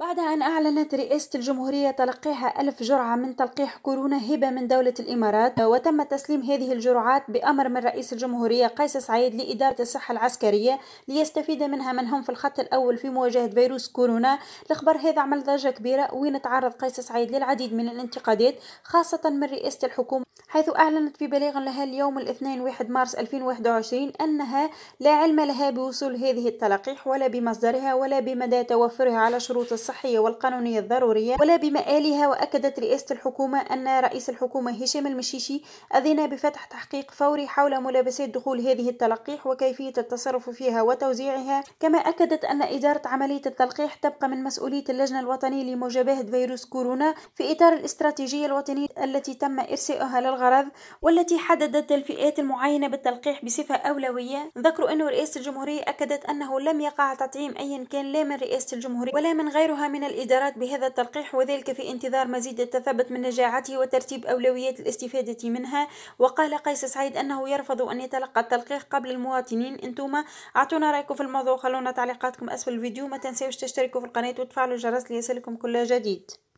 بعد أن أعلنت رئاسة الجمهورية تلقيها ألف جرعة من تلقيح كورونا هبة من دولة الإمارات وتم تسليم هذه الجرعات بأمر من رئيس الجمهورية قيس سعيد لإدارة الصحة العسكرية ليستفيد منها من هم في الخط الأول في مواجهة فيروس كورونا الخبر هذا عمل ضجة كبيرة وين تعرض قيس سعيد للعديد من الانتقادات خاصة من رئاسة الحكومة حيث أعلنت في بلاغ لها اليوم الاثنين 1 مارس 2021 أنها لا علم لها بوصول هذه التلقيح ولا بمصدرها ولا بمدى توفرها على الشروط الصحية والقانونية الضرورية ولا بمآلها وأكدت رئاسة الحكومة أن رئيس الحكومة هشام المشيشي أذن بفتح تحقيق فوري حول ملابسات دخول هذه التلقيح وكيفية التصرف فيها وتوزيعها كما أكدت أن إدارة عملية التلقيح تبقى من مسؤولية اللجنة الوطنية لمجابهة فيروس كورونا في إطار الاستراتيجية الوطنية التي تم إرسائها للغاية الغرض والتي حددت الفئات المعينة بالتلقيح بصفة أولوية ذكروا أن رئاسة الجمهورية أكدت أنه لم يقع تطعيم أيا كان لا من رئاسة الجمهورية ولا من غيرها من الإدارات بهذا التلقيح وذلك في انتظار مزيد التثبت من نجاعته وترتيب أولويات الاستفادة منها وقال قيس سعيد أنه يرفض أن يتلقى التلقيح قبل المواطنين انتوما أعطونا رأيكم في الموضوع خلونا تعليقاتكم أسفل الفيديو ما تنساوش تشتركوا في القناة وتفعلوا الجرس ليصلكم كل جديد